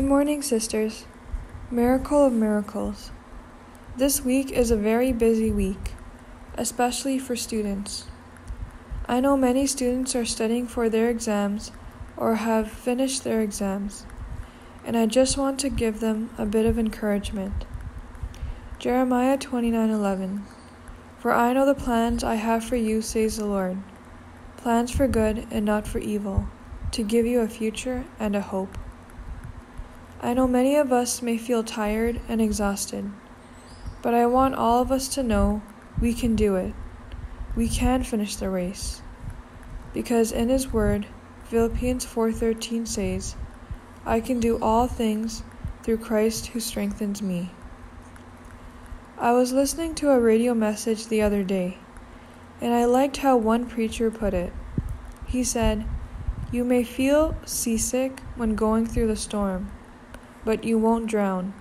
Good morning, sisters. Miracle of Miracles. This week is a very busy week, especially for students. I know many students are studying for their exams or have finished their exams, and I just want to give them a bit of encouragement. Jeremiah 29:11 For I know the plans I have for you says the Lord, plans for good and not for evil, to give you a future and a hope. I know many of us may feel tired and exhausted, but I want all of us to know we can do it. We can finish the race. Because in his word, Philippians 4:13 says, I can do all things through Christ who strengthens me. I was listening to a radio message the other day, and I liked how one preacher put it. He said, You may feel seasick when going through the storm, but you won't drown.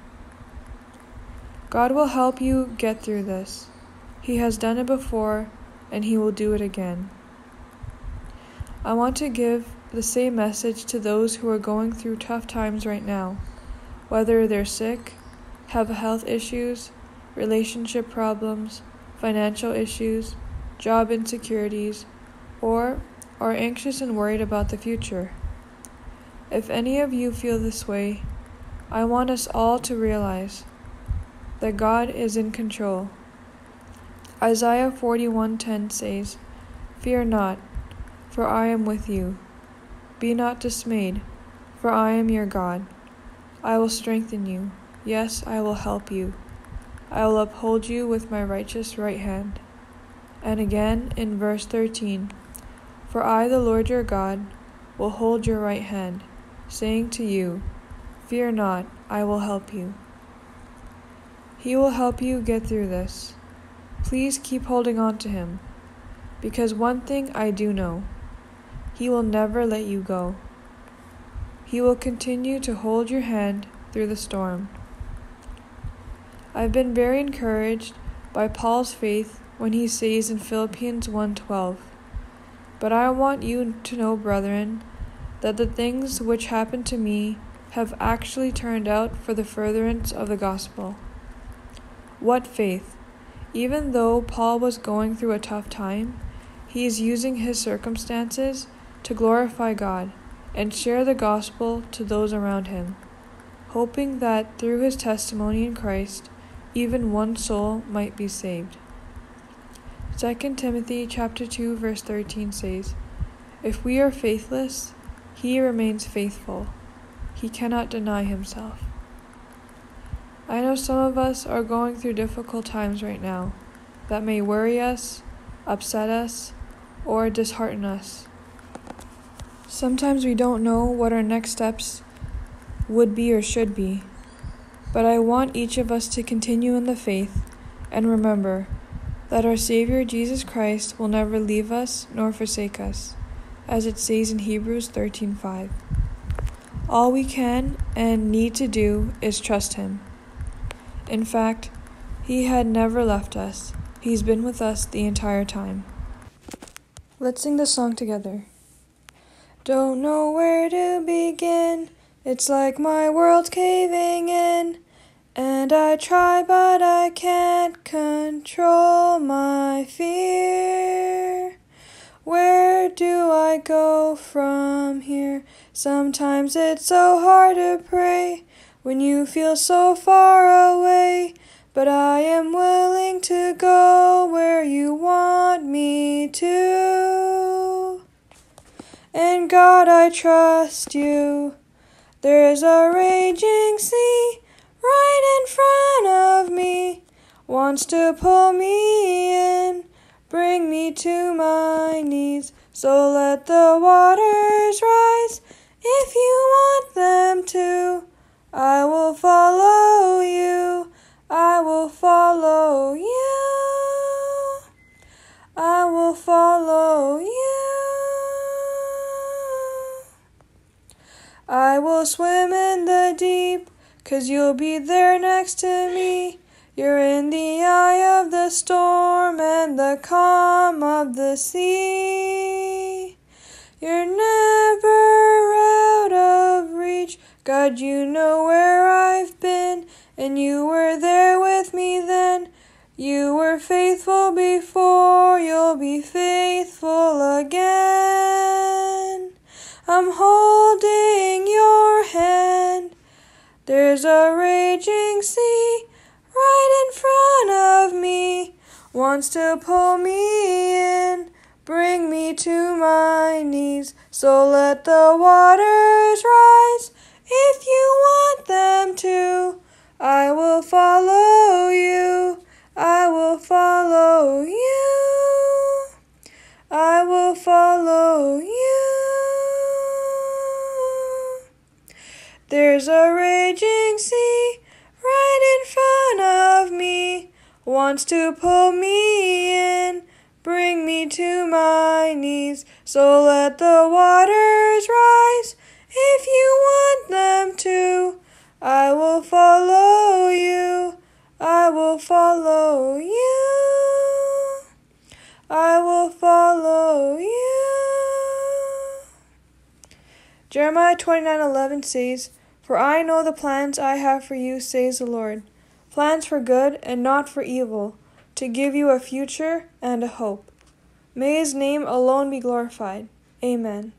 God will help you get through this. He has done it before, and He will do it again. I want to give the same message to those who are going through tough times right now, whether they're sick, have health issues, relationship problems, financial issues, job insecurities, or are anxious and worried about the future. If any of you feel this way, I want us all to realize that God is in control. Isaiah 41:10 says, "Fear not, for I am with you. Be not dismayed, for I am your God. I will strengthen you. Yes, I will help you. I will uphold you with my righteous right hand." And again in verse 13, "For I the Lord your God will hold your right hand, saying to you, Fear not, I will help you. He will help you get through this. Please keep holding on to Him, because one thing I do know He will never let you go. He will continue to hold your hand through the storm. I've been very encouraged by Paul's faith when he says in Philippians 1:12, "But I want you to know, brethren, that the things which happened to me have actually turned out for the furtherance of the gospel. What faith! Even though Paul was going through a tough time, he is using his circumstances to glorify God and share the gospel to those around him, hoping that through his testimony in Christ, even one soul might be saved. 2 Timothy chapter 2 verse 13 says, If we are faithless, he remains faithful he cannot deny himself. I know some of us are going through difficult times right now that may worry us, upset us, or dishearten us. Sometimes we don't know what our next steps would be or should be, but I want each of us to continue in the faith and remember that our Savior Jesus Christ will never leave us nor forsake us, as it says in Hebrews 13:5. All we can and need to do is trust Him. In fact, He had never left us, He's been with us the entire time. Let's sing the song together. Don't know where to begin, it's like my world's caving in. And I try, but I can't control my fear. Where do I go from here? Sometimes it's so hard to pray when you feel so far away. But I am willing to go where you want me to. And God, I trust you. There's a raging sea right in front of me, wants to pull me in. Bring me to my knees, so let the waters rise. If you want them to, I will follow you. I will follow you. I will follow you. I will swim in the deep, cause you'll be there next to me. You're in the eye of the storm and the calm of the sea. You're never out of reach. God, you know where I've been, and you were there with me then. You were faithful before, you'll be faithful again. I'm holding your hand. There's a raging sea right in front of me wants to pull me in, bring me to my knees. So let the waters rise if you want them to. I will follow you. I will follow you. I will follow you. There's a raging sea right in front wants to pull me in, bring me to my knees. So let the waters rise if you want them to. I will follow you. I will follow you. I will follow you. Jeremiah 29:11 says, "For I know the plans I have for you," says the Lord plans for good and not for evil, to give you a future and a hope. May his name alone be glorified. Amen.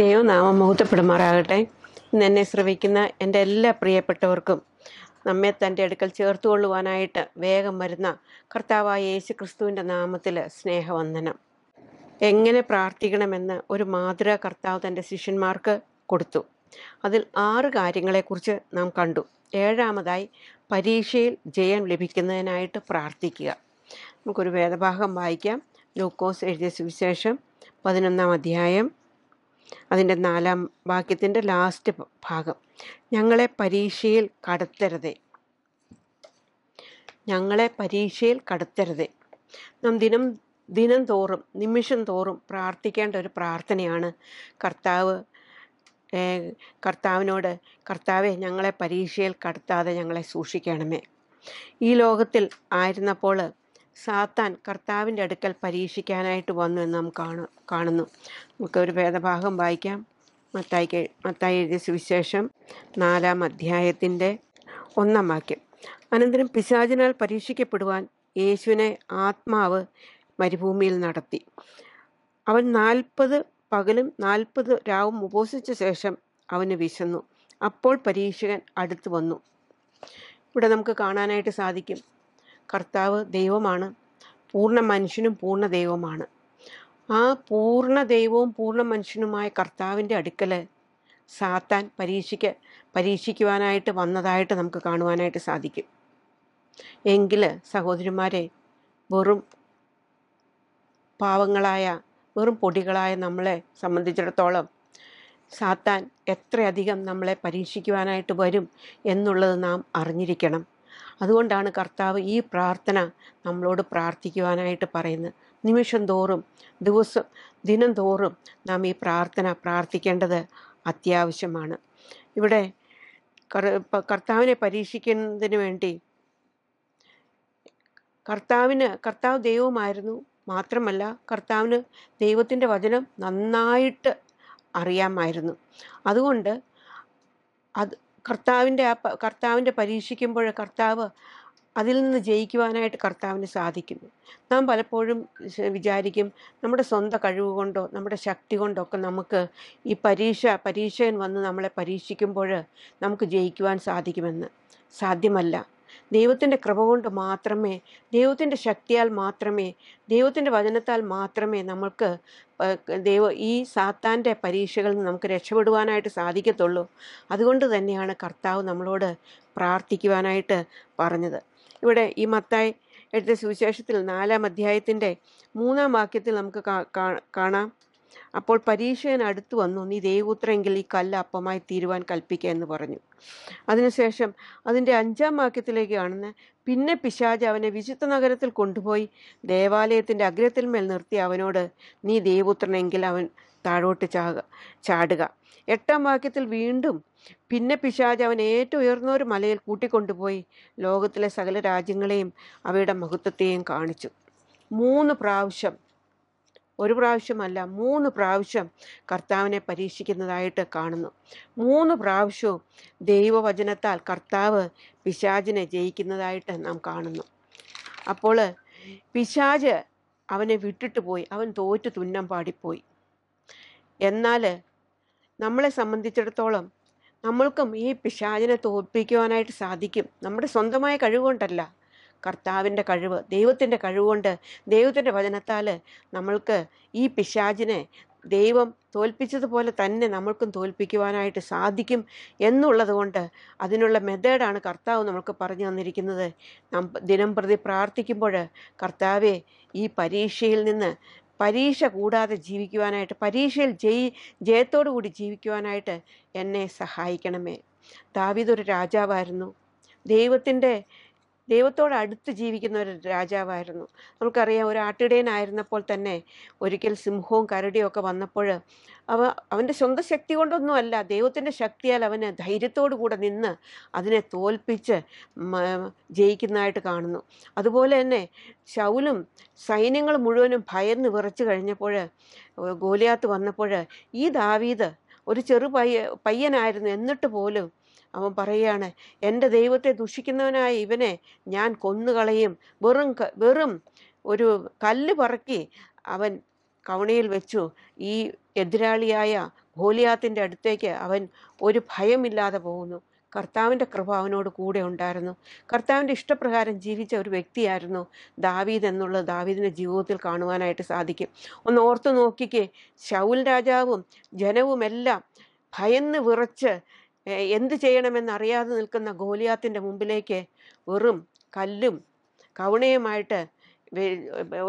ദൈവനാമം മുഹൂർത്തപ്പെടുമാറാകട്ടെ ഇന്ന് എന്നെ ശ്രവിക്കുന്ന എൻ്റെ എല്ലാ പ്രിയപ്പെട്ടവർക്കും നമ്മെ തൻ്റെ അടുക്കൽ ചേർത്തുകൊള്ളുവാനായിട്ട് വേഗം വരുന്ന കർത്താവായ യേശു ക്രിസ്തുവിൻ്റെ നാമത്തിൽ സ്നേഹവന്ദനം എങ്ങനെ പ്രാർത്ഥിക്കണമെന്ന് ഒരു മാതൃക കർത്താവ് തൻ്റെ ശിഷ്യന്മാർക്ക് കൊടുത്തു അതിൽ ആറ് കാര്യങ്ങളെക്കുറിച്ച് നാം കണ്ടു ഏഴാമതായി പരീക്ഷയിൽ ജയം ലഭിക്കുന്നതിനായിട്ട് പ്രാർത്ഥിക്കുക നമുക്കൊരു വേദഭാഗം വായിക്കാം ലൂക്കോസ് എഴുതിയ സുവിശേഷം പതിനൊന്നാം അധ്യായം അതിൻ്റെ നാലാം വാക്യത്തിൻ്റെ ലാസ്റ്റ് ഭാഗം ഞങ്ങളെ പരീക്ഷയിൽ കടത്തരുതേ ഞങ്ങളെ പരീക്ഷയിൽ കടത്തരുതേ നാം ദിനം ദിനം തോറും നിമിഷം തോറും പ്രാർത്ഥിക്കേണ്ട ഒരു പ്രാർത്ഥനയാണ് കർത്താവ് കർത്താവിനോട് കർത്താവെ ഞങ്ങളെ പരീക്ഷയിൽ കടത്താതെ ഞങ്ങളെ സൂക്ഷിക്കണമേ ഈ ലോകത്തിൽ ആയിരുന്നപ്പോൾ സാത്താൻ കർത്താവിൻ്റെ അടുക്കൽ പരീക്ഷിക്കാനായിട്ട് വന്നു എന്ന് നാം കാണു കാണുന്നു നമുക്ക് ഒരു ഭേദഭാഗം വായിക്കാം മത്തായിക്ക് മത്തായി എഴുതിയ സുവിശേഷം നാലാം അധ്യായത്തിൻ്റെ ഒന്നാം വാക്യം അനന്തരം പിശാചിനാൽ പരീക്ഷിക്കപ്പെടുവാൻ യേശുവിനെ ആത്മാവ് മരുഭൂമിയിൽ നടത്തി അവൻ നാൽപ്പത് പകലും നാൽപ്പത് രാവും ഉപവസിച്ച ശേഷം അവന് വിശന്നു അപ്പോൾ പരീക്ഷകൻ അടുത്തു വന്നു ഇവിടെ നമുക്ക് കാണാനായിട്ട് സാധിക്കും കർത്താവ് ദൈവമാണ് പൂർണ്ണ മനുഷ്യനും പൂർണ്ണ ദൈവമാണ് ആ പൂർണ്ണ ദൈവവും പൂർണ്ണ മനുഷ്യനുമായ കർത്താവിൻ്റെ അടുക്കൽ സാത്താൻ പരീക്ഷിക്ക പരീക്ഷിക്കുവാനായിട്ട് വന്നതായിട്ട് നമുക്ക് കാണുവാനായിട്ട് സാധിക്കും എങ്കിൽ സഹോദരിമാരെ വെറും പാവങ്ങളായ വെറും പൊടികളായ നമ്മളെ സംബന്ധിച്ചിടത്തോളം സാത്താൻ എത്രയധികം നമ്മളെ പരീക്ഷിക്കുവാനായിട്ട് വരും എന്നുള്ളത് നാം അറിഞ്ഞിരിക്കണം അതുകൊണ്ടാണ് കർത്താവ് ഈ പ്രാർത്ഥന നമ്മളോട് പ്രാർത്ഥിക്കുവാനായിട്ട് പറയുന്നത് നിമിഷം തോറും ദിവസം ദിനം തോറും നാം ഈ പ്രാർത്ഥന പ്രാർത്ഥിക്കേണ്ടത് അത്യാവശ്യമാണ് ഇവിടെ കർത്താവിനെ പരീക്ഷിക്കുന്നതിന് വേണ്ടി കർത്താവിന് കർത്താവ് ദൈവമായിരുന്നു മാത്രമല്ല കർത്താവിന് ദൈവത്തിൻ്റെ വചനം നന്നായിട്ട് അറിയാമായിരുന്നു അതുകൊണ്ട് അത് കർത്താവിൻ്റെ ആ കർത്താവിൻ്റെ പരീക്ഷിക്കുമ്പോൾ കർത്താവ് അതിൽ നിന്ന് ജയിക്കുവാനായിട്ട് കർത്താവിന് സാധിക്കുന്നു നാം പലപ്പോഴും വിചാരിക്കും നമ്മുടെ സ്വന്തം കഴിവ് കൊണ്ടോ നമ്മുടെ ശക്തി കൊണ്ടോ ഒക്കെ നമുക്ക് ഈ പരീക്ഷ പരീക്ഷയൻ വന്ന് നമ്മളെ പരീക്ഷിക്കുമ്പോൾ നമുക്ക് ജയിക്കുവാൻ സാധിക്കുമെന്ന് സാധ്യമല്ല ദൈവത്തിൻ്റെ കൃപ കൊണ്ട് മാത്രമേ ദൈവത്തിൻ്റെ ശക്തിയാൽ മാത്രമേ ദൈവത്തിൻ്റെ വചനത്താൽ മാത്രമേ നമ്മൾക്ക് ദൈവ ഈ സാത്താൻ്റെ പരീക്ഷകളിൽ നിന്ന് നമുക്ക് രക്ഷപ്പെടുവാനായിട്ട് സാധിക്കത്തുള്ളൂ അതുകൊണ്ട് തന്നെയാണ് കർത്താവ് നമ്മളോട് പ്രാർത്ഥിക്കുവാനായിട്ട് പറഞ്ഞത് ഇവിടെ ഈ മത്തായി എടുത്ത സുവിശേഷത്തിൽ നാലാം അധ്യായത്തിൻ്റെ മൂന്നാം വാക്യത്തിൽ നമുക്ക് കാണാം അപ്പോൾ പരീക്ഷയൻ അടുത്തു വന്നു നീ ദേവൂത്രെങ്കിൽ ഈ കല്ല് അപ്പമായി തീരുവാൻ കൽപ്പിക്കുക എന്ന് പറഞ്ഞു അതിനുശേഷം അതിൻ്റെ അഞ്ചാം വാക്യത്തിലേക്ക് കാണുന്ന പിന്നെ പിശാജ് അവനെ വിശുദ്ധ നഗരത്തിൽ കൊണ്ടുപോയി ദേവാലയത്തിൻ്റെ അഗ്രത്തിൽ മേൽ നിർത്തി അവനോട് നീ ദേവൂത്രനെങ്കിൽ അവൻ താഴോട്ട് ചാക ചാടുക എട്ടാം വാക്യത്തിൽ വീണ്ടും പിന്നെ പിശാജ് അവൻ ഏറ്റവും ഉയർന്ന ഒരു മലയിൽ കൂട്ടിക്കൊണ്ടുപോയി ലോകത്തിലെ സകല രാജ്യങ്ങളെയും അവയുടെ മഹത്വത്തെയും കാണിച്ചു മൂന്ന് പ്രാവശ്യം ഒരു പ്രാവശ്യമല്ല മൂന്ന് പ്രാവശ്യം കർത്താവിനെ പരീക്ഷിക്കുന്നതായിട്ട് കാണുന്നു മൂന്ന് പ്രാവശ്യവും ദൈവവചനത്താൽ കർത്താവ് പിശാജിനെ ജയിക്കുന്നതായിട്ട് നാം കാണുന്നു അപ്പോൾ പിശാജ് അവനെ വിട്ടിട്ട് പോയി അവൻ തോറ്റ് തുന്നം പാടിപ്പോയി എന്നാൽ നമ്മളെ സംബന്ധിച്ചിടത്തോളം നമ്മൾക്കും ഈ പിശാചിനെ തോൽപ്പിക്കുവാനായിട്ട് സാധിക്കും നമ്മുടെ സ്വന്തമായ കഴിവുകൊണ്ടല്ല കർത്താവിൻ്റെ കഴിവ് ദൈവത്തിൻ്റെ കഴിവുകൊണ്ട് ദൈവത്തിൻ്റെ വചനത്താൽ നമ്മൾക്ക് ഈ പിശാചിനെ ദൈവം തോൽപ്പിച്ചതുപോലെ തന്നെ നമ്മൾക്കും തോൽപ്പിക്കുവാനായിട്ട് സാധിക്കും എന്നുള്ളത് കൊണ്ട് അതിനുള്ള മെത്തേഡാണ് കർത്താവ് നമ്മൾക്ക് പറഞ്ഞു തന്നിരിക്കുന്നത് ദിനം പ്രതി പ്രാർത്ഥിക്കുമ്പോൾ കർത്താവെ ഈ പരീക്ഷയിൽ നിന്ന് പരീക്ഷ കൂടാതെ ജീവിക്കുവാനായിട്ട് പരീക്ഷയിൽ ജയി ജയത്തോടു കൂടി ജീവിക്കുവാനായിട്ട് എന്നെ സഹായിക്കണമേ ദാവിദ് ഒരു രാജാവായിരുന്നു ദൈവത്തിൻ്റെ ദൈവത്തോട് അടുത്ത് ജീവിക്കുന്ന ഒരു രാജാവായിരുന്നു നമുക്കറിയാം ഒരു ആട്ടിടയനായിരുന്നപ്പോൾ തന്നെ ഒരിക്കൽ സിംഹവും കരടിയും ഒക്കെ വന്നപ്പോൾ അവ അവൻ്റെ സ്വന്തം ശക്തി കൊണ്ടൊന്നും അല്ല ദൈവത്തിൻ്റെ ശക്തിയാൽ അവന് ധൈര്യത്തോടു കൂടെ നിന്ന് അതിനെ തോൽപ്പിച്ച് ജയിക്കുന്നതായിട്ട് കാണുന്നു അതുപോലെ തന്നെ ശൗലും സൈന്യങ്ങൾ മുഴുവനും ഭയന്ന് വിറച്ചു കഴിഞ്ഞപ്പോൾ ഗോലിയാത്ത് വന്നപ്പോൾ ഈ ദാവീദ് ഒരു ചെറു പയ്യ പയ്യനായിരുന്നു എന്നിട്ട് പോലും അവൻ പറയുകയാണ് എൻ്റെ ദൈവത്തെ ദുഷിക്കുന്നവനായ ഇവനെ ഞാൻ കൊന്നുകളയും വെറും വെറും ഒരു കല്ല് പറക്കി അവൻ കവണയിൽ വെച്ചു ഈ എതിരാളിയായ ഹോലിയാത്തിൻ്റെ അടുത്തേക്ക് അവൻ ഒരു ഭയമില്ലാതെ പോകുന്നു കർത്താവിൻ്റെ കൃപ അവനോട് കൂടെ ഉണ്ടായിരുന്നു കർത്താവിൻ്റെ ഇഷ്ടപ്രകാരം ജീവിച്ച ഒരു വ്യക്തിയായിരുന്നു ദാവീദ് എന്നുള്ളത് ദാവീദിൻ്റെ ജീവിതത്തിൽ കാണുവാനായിട്ട് സാധിക്കും ഒന്ന് ഓർത്തു നോക്കിക്ക് ശൗൽ രാജാവും ജനവുമെല്ലാം ഭയന്ന് വിറച്ച് എന്ത് ചെയ്യണമെന്നറിയാതെ നിൽക്കുന്ന ഗോലിയാത്തിൻ്റെ മുമ്പിലേക്ക് വെറും കല്ലും കവുണയുമായിട്ട്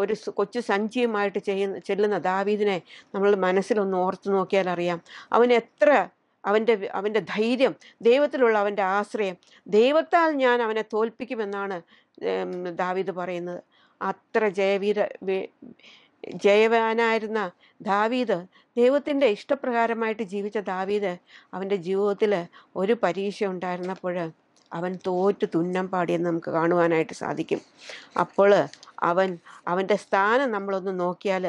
ഒരു കൊച്ചു സഞ്ചിയുമായിട്ട് ചെയ്യുന്ന ചെല്ലുന്ന ദാവീദിനെ നമ്മൾ മനസ്സിലൊന്ന് ഓർത്തു നോക്കിയാൽ അറിയാം അവൻ എത്ര അവൻ്റെ അവൻ്റെ ധൈര്യം ദൈവത്തിലുള്ള അവൻ്റെ ആശ്രയം ദൈവത്താൽ ഞാൻ അവനെ തോൽപ്പിക്കുമെന്നാണ് ദാവീദ് പറയുന്നത് അത്ര ജയവീര ജയവാനായിരുന്ന ദാവീദ് ദൈവത്തിൻ്റെ ഇഷ്ടപ്രകാരമായിട്ട് ജീവിച്ച ദാവീദ് അവൻ്റെ ജീവിതത്തിൽ ഒരു പരീക്ഷ ഉണ്ടായിരുന്നപ്പോൾ അവൻ തോറ്റ് തുന്നം പാടിയെന്ന് നമുക്ക് കാണുവാനായിട്ട് സാധിക്കും അപ്പോൾ അവൻ അവൻ്റെ സ്ഥാനം നമ്മളൊന്ന് നോക്കിയാൽ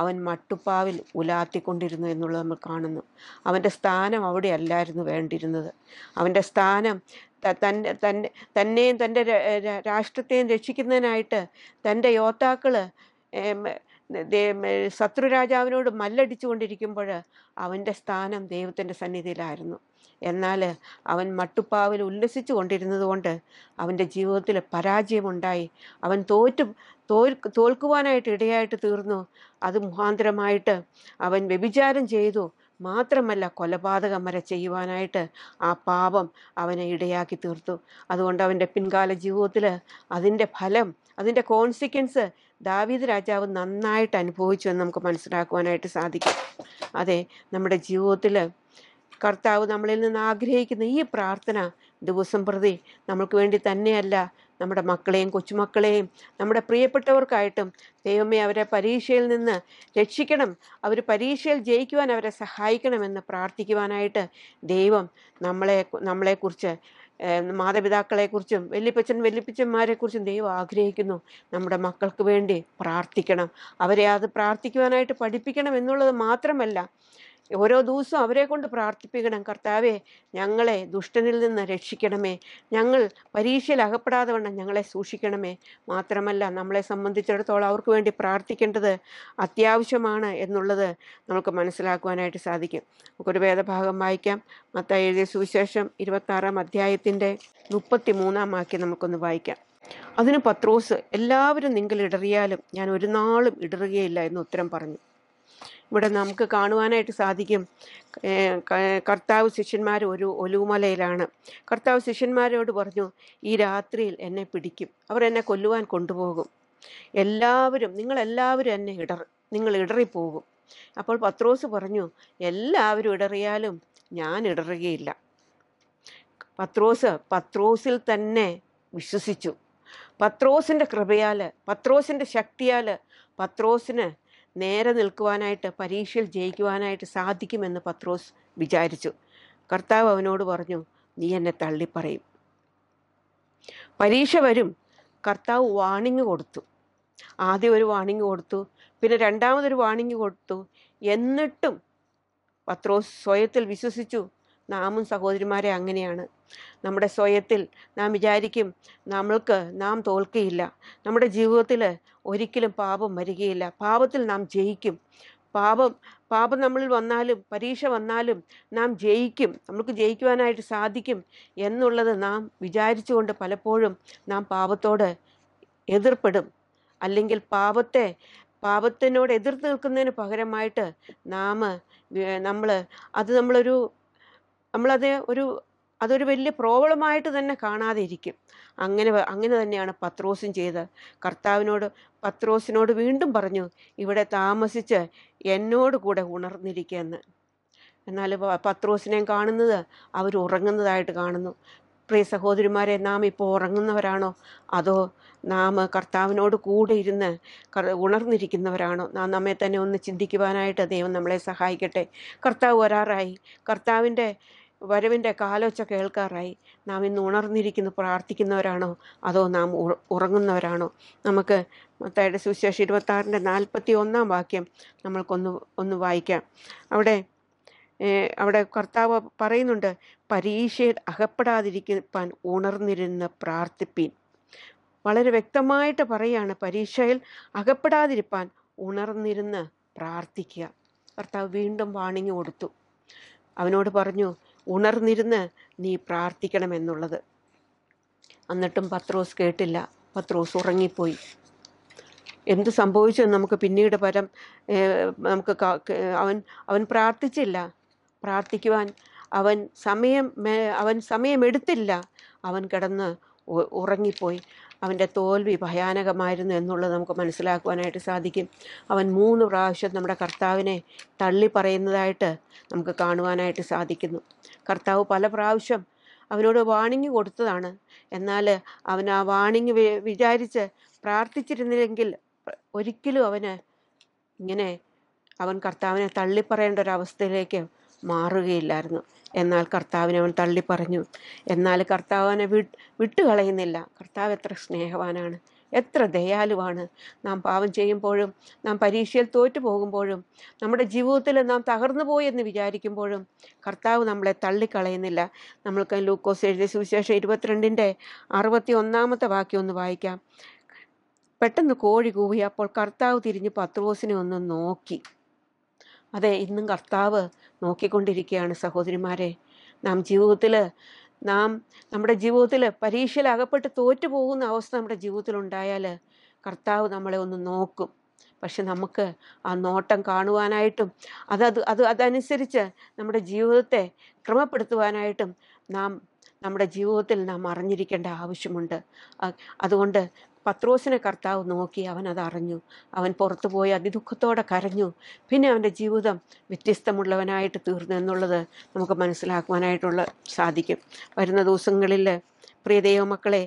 അവൻ മട്ടുപ്പാവിൽ ഉലാത്തിക്കൊണ്ടിരുന്നു എന്നുള്ളത് നമ്മൾ കാണുന്നു അവൻ്റെ സ്ഥാനം അവിടെ അല്ലായിരുന്നു വേണ്ടിയിരുന്നത് അവൻ്റെ സ്ഥാനം തന്നെ തന്നെ തന്നെയും തൻ്റെ രാഷ്ട്രത്തെയും രക്ഷിക്കുന്നതിനായിട്ട് തൻ്റെ യോദ്ധാക്കൾ ശത്രുരാജാവിനോട് മല്ലടിച്ചു കൊണ്ടിരിക്കുമ്പോൾ അവൻ്റെ സ്ഥാനം ദൈവത്തിൻ്റെ സന്നിധിയിലായിരുന്നു എന്നാൽ അവൻ മട്ടുപ്പാവിൽ ഉല്ലസിച്ചു കൊണ്ടിരുന്നതുകൊണ്ട് അവൻ്റെ ജീവിതത്തിൽ പരാജയമുണ്ടായി അവൻ തോറ്റ് തോൽ തോൽക്കുവാനായിട്ട് ഇടയായിട്ട് തീർന്നു അത് മുഖാന്തരമായിട്ട് അവൻ വ്യഭിചാരം ചെയ്തു മാത്രമല്ല കൊലപാതകം വരെ ചെയ്യുവാനായിട്ട് ആ പാപം അവനെ ഇടയാക്കി തീർത്തു അതുകൊണ്ട് അവൻ്റെ പിൻകാല ജീവിതത്തിൽ അതിൻ്റെ ഫലം അതിൻ്റെ കോൺസിക്വൻസ് ദാവീദ് രാജാവ് നന്നായിട്ട് അനുഭവിച്ചു എന്ന് നമുക്ക് മനസ്സിലാക്കുവാനായിട്ട് സാധിക്കും അതെ നമ്മുടെ ജീവിതത്തിൽ കർത്താവ് നമ്മളിൽ നിന്ന് ആഗ്രഹിക്കുന്ന ഈ പ്രാർത്ഥന ദിവസം പ്രതി നമ്മൾക്ക് വേണ്ടി തന്നെയല്ല നമ്മുടെ മക്കളെയും കൊച്ചുമക്കളെയും നമ്മുടെ പ്രിയപ്പെട്ടവർക്കായിട്ടും ദൈവമേ അവരെ പരീക്ഷയിൽ നിന്ന് രക്ഷിക്കണം അവർ പരീക്ഷയിൽ ജയിക്കുവാൻ അവരെ സഹായിക്കണമെന്ന് പ്രാർത്ഥിക്കുവാനായിട്ട് ദൈവം നമ്മളെ നമ്മളെക്കുറിച്ച് മാതാപിതാക്കളെക്കുറിച്ചും വല്യപ്പച്ചൻ വല്യപ്പച്ചന്മാരെക്കുറിച്ചും ദൈവം ആഗ്രഹിക്കുന്നു നമ്മുടെ മക്കൾക്ക് വേണ്ടി പ്രാർത്ഥിക്കണം അവരെ അത് പ്രാർത്ഥിക്കുവാനായിട്ട് പഠിപ്പിക്കണം എന്നുള്ളത് മാത്രമല്ല ഓരോ ദിവസവും അവരെ കൊണ്ട് പ്രാർത്ഥിപ്പിക്കണം കർത്താവെ ഞങ്ങളെ ദുഷ്ടനിൽ നിന്ന് രക്ഷിക്കണമേ ഞങ്ങൾ പരീക്ഷയിൽ അകപ്പെടാതെ വണ്ണം ഞങ്ങളെ സൂക്ഷിക്കണമേ മാത്രമല്ല നമ്മളെ സംബന്ധിച്ചിടത്തോളം അവർക്ക് വേണ്ടി പ്രാർത്ഥിക്കേണ്ടത് അത്യാവശ്യമാണ് എന്നുള്ളത് നമുക്ക് മനസ്സിലാക്കുവാനായിട്ട് സാധിക്കും നമുക്കൊരു വേദഭാഗം വായിക്കാം മത്ത എഴുതിയ സുവിശേഷം ഇരുപത്താറാം അധ്യായത്തിൻ്റെ മുപ്പത്തി മൂന്നാം വാക്യം നമുക്കൊന്ന് വായിക്കാം അതിന് പത്രോസ് എല്ലാവരും നിങ്ങൾ ഇടറിയാലും ഞാൻ ഒരു നാളും ഇടറുകയില്ല എന്ന് ഉത്തരം പറഞ്ഞു ഇവിടെ നമുക്ക് കാണുവാനായിട്ട് സാധിക്കും കർത്താവ് ശിഷ്യന്മാർ ഒരു ഒലുവുമലയിലാണ് കർത്താവ് ശിഷ്യന്മാരോട് പറഞ്ഞു ഈ രാത്രിയിൽ എന്നെ പിടിക്കും അവർ എന്നെ കൊല്ലുവാൻ കൊണ്ടുപോകും എല്ലാവരും നിങ്ങളെല്ലാവരും എന്നെ ഇടർ നിങ്ങൾ ഇടറിപ്പോകും അപ്പോൾ പത്രോസ് പറഞ്ഞു എല്ലാവരും ഇടറിയാലും ഞാൻ ഇടറുകയില്ല പത്രോസ് പത്രോസിൽ തന്നെ വിശ്വസിച്ചു പത്രോസിൻ്റെ കൃപയാൽ പത്രോസിൻ്റെ ശക്തിയാൽ പത്രോസിന് നേരെ നിൽക്കുവാനായിട്ട് പരീക്ഷയിൽ ജയിക്കുവാനായിട്ട് സാധിക്കുമെന്ന് പത്രോസ് വിചാരിച്ചു കർത്താവ് അവനോട് പറഞ്ഞു നീ എന്നെ തള്ളിപ്പറയും പരീക്ഷ വരും കർത്താവ് വാണിങ് കൊടുത്തു ആദ്യം ഒരു വാണിങ് കൊടുത്തു പിന്നെ രണ്ടാമതൊരു വാണിങ് കൊടുത്തു എന്നിട്ടും പത്രോസ് സ്വയത്തിൽ വിശ്വസിച്ചു നാമും സഹോദരിമാരെ അങ്ങനെയാണ് നമ്മുടെ സ്വയത്തിൽ നാം വിചാരിക്കും നമ്മൾക്ക് നാം തോൽക്കുകയില്ല നമ്മുടെ ജീവിതത്തിൽ ഒരിക്കലും പാപം വരികയില്ല പാപത്തിൽ നാം ജയിക്കും പാപം പാപം നമ്മളിൽ വന്നാലും പരീക്ഷ വന്നാലും നാം ജയിക്കും നമുക്ക് ജയിക്കുവാനായിട്ട് സാധിക്കും എന്നുള്ളത് നാം വിചാരിച്ചുകൊണ്ട് പലപ്പോഴും നാം പാപത്തോട് എതിർപ്പെടും അല്ലെങ്കിൽ പാപത്തെ പാപത്തിനോട് എതിർത്ത് നിൽക്കുന്നതിന് പകരമായിട്ട് നാം നമ്മൾ അത് നമ്മളൊരു നമ്മളത് ഒരു അതൊരു വലിയ പ്രോബ്ലമായിട്ട് തന്നെ കാണാതെ ഇരിക്കും അങ്ങനെ അങ്ങനെ തന്നെയാണ് പത്രോസും ചെയ്തത് കർത്താവിനോട് പത്രോസിനോട് വീണ്ടും പറഞ്ഞു ഇവിടെ താമസിച്ച് എന്നോട് കൂടെ ഉണർന്നിരിക്കുകയെന്ന് എന്നാൽ പത്രോസിനെയും കാണുന്നത് അവർ ഉറങ്ങുന്നതായിട്ട് കാണുന്നു പ്രിയ സഹോദരിമാരെ നാം ഇപ്പോൾ ഉറങ്ങുന്നവരാണോ അതോ നാം കർത്താവിനോട് കൂടെ ഇരുന്ന് ഉണർന്നിരിക്കുന്നവരാണോ നാം നമ്മെ തന്നെ ഒന്ന് ചിന്തിക്കുവാനായിട്ട് ദൈവം നമ്മളെ സഹായിക്കട്ടെ കർത്താവ് വരാറായി കർത്താവിൻ്റെ വരവിൻ്റെ കാലോച്ച കേൾക്കാറായി നാം ഇന്ന് ഉണർന്നിരിക്കുന്നു പ്രാർത്ഥിക്കുന്നവരാണോ അതോ നാം ഉറങ്ങുന്നവരാണോ നമുക്ക് മത്തായുടെ സുവിശേഷം ആറിൻ്റെ നാൽപ്പത്തി ഒന്നാം വാക്യം നമ്മൾക്കൊന്ന് ഒന്ന് വായിക്കാം അവിടെ അവിടെ കർത്താവ് പറയുന്നുണ്ട് പരീക്ഷയിൽ അകപ്പെടാതിരിക്കാൻ ഉണർന്നിരുന്ന് പ്രാർത്ഥിപ്പീൻ വളരെ വ്യക്തമായിട്ട് പറയുകയാണ് പരീക്ഷയിൽ അകപ്പെടാതിരിപ്പാൻ ഉണർന്നിരുന്ന് പ്രാർത്ഥിക്കുക കർത്താവ് വീണ്ടും വാണിങ്ങി കൊടുത്തു അവനോട് പറഞ്ഞു ഉണർന്നിരുന്ന് നീ പ്രാർത്ഥിക്കണമെന്നുള്ളത് എന്നിട്ടും പത്രോസ് കേട്ടില്ല പത്രോസ് ഉറങ്ങിപ്പോയി എന്ത് സംഭവിച്ചു നമുക്ക് പിന്നീട് പരം നമുക്ക് അവൻ അവൻ പ്രാർത്ഥിച്ചില്ല പ്രാർത്ഥിക്കുവാൻ അവൻ സമയം അവൻ സമയമെടുത്തില്ല അവൻ കിടന്ന് ഉറങ്ങിപ്പോയി അവൻ്റെ തോൽവി ഭയാനകമായിരുന്നു എന്നുള്ളത് നമുക്ക് മനസ്സിലാക്കുവാനായിട്ട് സാധിക്കും അവൻ മൂന്ന് പ്രാവശ്യം നമ്മുടെ കർത്താവിനെ തള്ളി പറയുന്നതായിട്ട് നമുക്ക് കാണുവാനായിട്ട് സാധിക്കുന്നു കർത്താവ് പല പ്രാവശ്യം അവനോട് വാണിങ് കൊടുത്തതാണ് എന്നാൽ അവൻ ആ വാണിങ് വിചാരിച്ച് പ്രാർത്ഥിച്ചിരുന്നില്ലെങ്കിൽ ഒരിക്കലും അവന് ഇങ്ങനെ അവൻ കർത്താവിനെ തള്ളിപ്പറയേണ്ട ഒരവസ്ഥയിലേക്ക് മാറുകയില്ലായിരുന്നു എന്നാൽ കർത്താവിനെ അവൻ പറഞ്ഞു എന്നാൽ കർത്താവ് അവനെ വി വിട്ടുകളയുന്നില്ല കർത്താവ് എത്ര സ്നേഹവാനാണ് എത്ര ദയാലുവാണ് നാം പാവം ചെയ്യുമ്പോഴും നാം പരീക്ഷയിൽ തോറ്റു പോകുമ്പോഴും നമ്മുടെ ജീവിതത്തിൽ നാം തകർന്നു പോയി എന്ന് വിചാരിക്കുമ്പോഴും കർത്താവ് നമ്മളെ തള്ളിക്കളയുന്നില്ല നമ്മൾക്ക് ലൂക്കോസ് എഴുതിയ സുവിശേഷം ഇരുപത്തിരണ്ടിൻ്റെ അറുപത്തി ഒന്നാമത്തെ വാക്യം ഒന്ന് വായിക്കാം പെട്ടെന്ന് കോഴി കൂവി അപ്പോൾ കർത്താവ് തിരിഞ്ഞ് പത്രോസിനെ ഒന്ന് നോക്കി അതെ ഇന്നും കർത്താവ് നോക്കിക്കൊണ്ടിരിക്കുകയാണ് സഹോദരിമാരെ നാം ജീവിതത്തിൽ നാം നമ്മുടെ ജീവിതത്തിൽ പരീക്ഷയിൽ അകപ്പെട്ട് തോറ്റു പോകുന്ന അവസ്ഥ നമ്മുടെ ജീവിതത്തിൽ ഉണ്ടായാൽ കർത്താവ് നമ്മളെ ഒന്ന് നോക്കും പക്ഷെ നമുക്ക് ആ നോട്ടം കാണുവാനായിട്ടും അതത് അത് അതനുസരിച്ച് നമ്മുടെ ജീവിതത്തെ ക്രമപ്പെടുത്തുവാനായിട്ടും നാം നമ്മുടെ ജീവിതത്തിൽ നാം അറിഞ്ഞിരിക്കേണ്ട ആവശ്യമുണ്ട് അതുകൊണ്ട് പത്രോസിനെ കർത്താവ് നോക്കി അവൻ അതറിഞ്ഞു അവൻ പുറത്തു പോയി അതിദുഃഖത്തോടെ കരഞ്ഞു പിന്നെ അവൻ്റെ ജീവിതം വ്യത്യസ്തമുള്ളവനായിട്ട് തീർന്നു എന്നുള്ളത് നമുക്ക് മനസ്സിലാക്കുവാനായിട്ടുള്ള സാധിക്കും വരുന്ന ദിവസങ്ങളിൽ പ്രിയ ദൈവമക്കളെ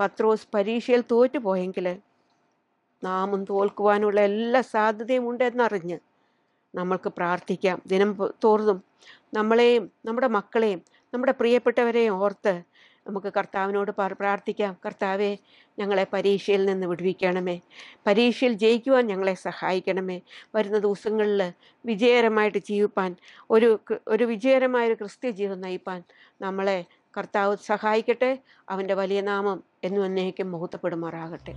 പത്രോസ് പരീക്ഷയിൽ തോറ്റുപോയെങ്കിൽ നാമും തോൽക്കുവാനുള്ള എല്ലാ സാധ്യതയും ഉണ്ടെന്നറിഞ്ഞ് നമ്മൾക്ക് പ്രാർത്ഥിക്കാം ദിനം തോറും നമ്മളെയും നമ്മുടെ മക്കളെയും നമ്മുടെ പ്രിയപ്പെട്ടവരെയും ഓർത്ത് നമുക്ക് കർത്താവിനോട് പ്രാർത്ഥിക്കാം കർത്താവെ ഞങ്ങളെ പരീക്ഷയിൽ നിന്ന് വിടുവിക്കണമേ പരീക്ഷയിൽ ജയിക്കുവാൻ ഞങ്ങളെ സഹായിക്കണമേ വരുന്ന ദിവസങ്ങളിൽ വിജയകരമായിട്ട് ജീവിപ്പാൻ ഒരു ഒരു വിജയകരമായൊരു ക്രിസ്ത്യ ജീവിതം നയിപ്പാൻ നമ്മളെ കർത്താവ് സഹായിക്കട്ടെ അവൻ്റെ വലിയ നാമം എന്നും എന്നേക്കും മുഹൂർത്തപ്പെടുമാറാകട്ടെ